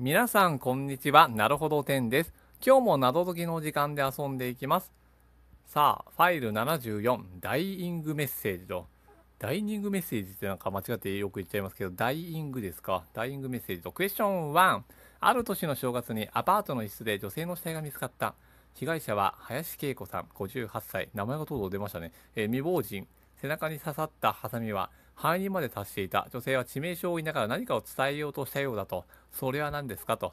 皆さんこんにちは。なるほどてんです。今日も謎解きの時間で遊んでいきます。さあ、ファイル74、ダイイングメッセージと、ダイニングメッセージってなんか間違ってよく言っちゃいますけど、ダイイングですか。ダイイングメッセージと、クエスチョン1。ある年の正月にアパートの一室で女性の死体が見つかった。被害者は林恵子さん、58歳。名前がとうとう出ましたね。えー、未亡人。背中に刺さったハサミは敗因まで達していた女性は致命傷を負いながら何かを伝えようとしたようだとそれは何ですかと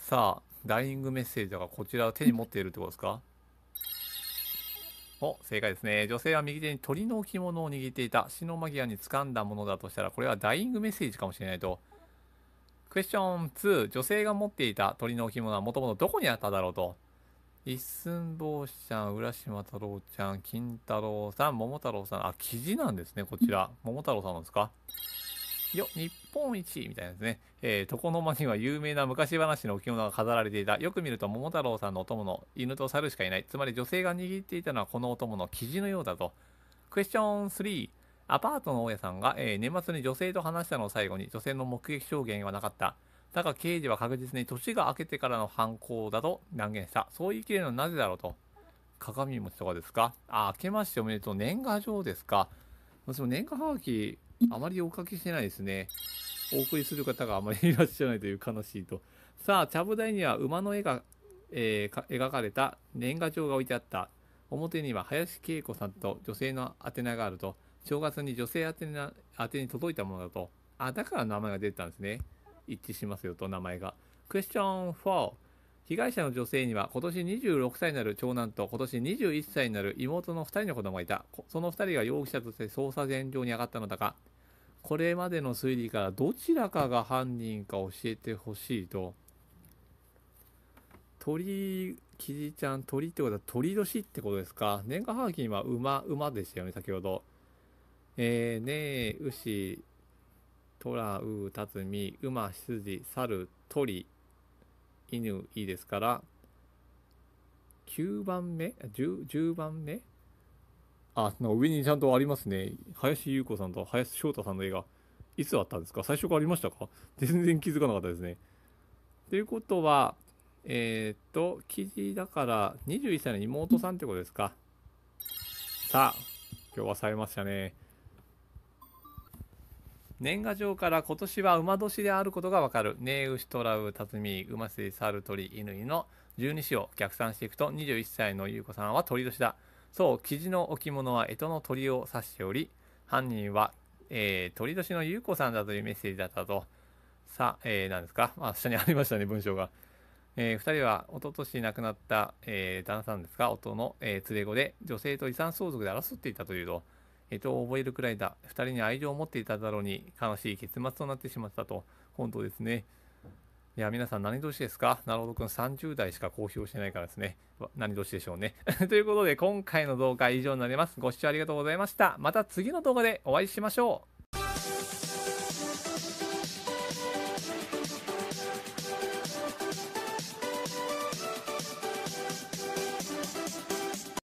さあダイイングメッセージとかこちらを手に持っているってことですかお正解ですね女性は右手に鳥の置物を握っていた死の間際に掴んだものだとしたらこれはダイイングメッセージかもしれないとクエスチョン2女性が持っていた鳥の置物はもともとどこにあっただろうと一寸坊ちゃん、浦島太郎ちゃん、金太郎さん、桃太郎さん、あ、記事なんですね、こちら。桃太郎さんなんですかよ、日本一みたいなですね。えー、床の間には有名な昔話の置物が飾られていた。よく見ると桃太郎さんのお供の犬と猿しかいない。つまり女性が握っていたのはこのお供の記事のようだと。クエスチョン3。アパートの大家さんが、えー、年末に女性と話したのを最後に女性の目撃証言はなかった。だが刑事は確実に年が明けてからの犯行だと断言した。そう言い切れるのはなぜだろうと。鏡餅とかですかあ、明けましておめでとう。年賀状ですか私も年賀はがき、あまりおかけしてないですね。お送りする方があまりいらっしゃらないという悲しいと。さあ、ちゃぶ台には馬の絵が、えー、描かれた年賀状が置いてあった。表には林恵子さんと女性の宛名があると。正月に女性宛てに届いたものだと。あ、だから名前が出てたんですね。一致しますよと名前が。クエスチョン4。被害者の女性には今年26歳になる長男と今年21歳になる妹の2人の子供がいた。その2人が容疑者として捜査線上に上がったのだが、これまでの推理からどちらかが犯人か教えてほしいと。鳥、キジちゃん、鳥ってことは鳥年ってことですか。年賀はがきには馬、馬でしたよね、先ほど。えー、ねえ、牛、トラウタツミ馬羊猿鳥犬いいですから9番目 10, 10番目あその上にちゃんとありますね林優子さんと林翔太さんの映画いつあったんですか最初からありましたか全然気づかなかったですねということはえー、っと記事だから21歳の妹さんってことですかさあ今日は冴えましたね年賀状から今年は馬年であることがわかる。ネウシトラウタツミウセイ、サルトリイヌイの十二支を逆算していくと21歳の優子さんは鳥年だ。そう、生地の置物は干支の鳥を指しており、犯人は、えー、鳥年の優子さんだというメッセージだったと。さ、えー、何ですかあ、下にありましたね、文章が。えー、2人は一昨年亡くなった、えー、旦那さんですが、夫の、えー、連れ子で、女性と遺産相続で争っていたというと。干支を覚えるくらいだ。2人に愛情を持っていただろうに、悲しい結末となってしまったと。本当ですね。いや、皆さん何年ですかなるほどくん30代しか公表してないからですね。何年でしょうね。ということで、今回の動画は以上になります。ご視聴ありがとうございました。また次の動画でお会いしましょう。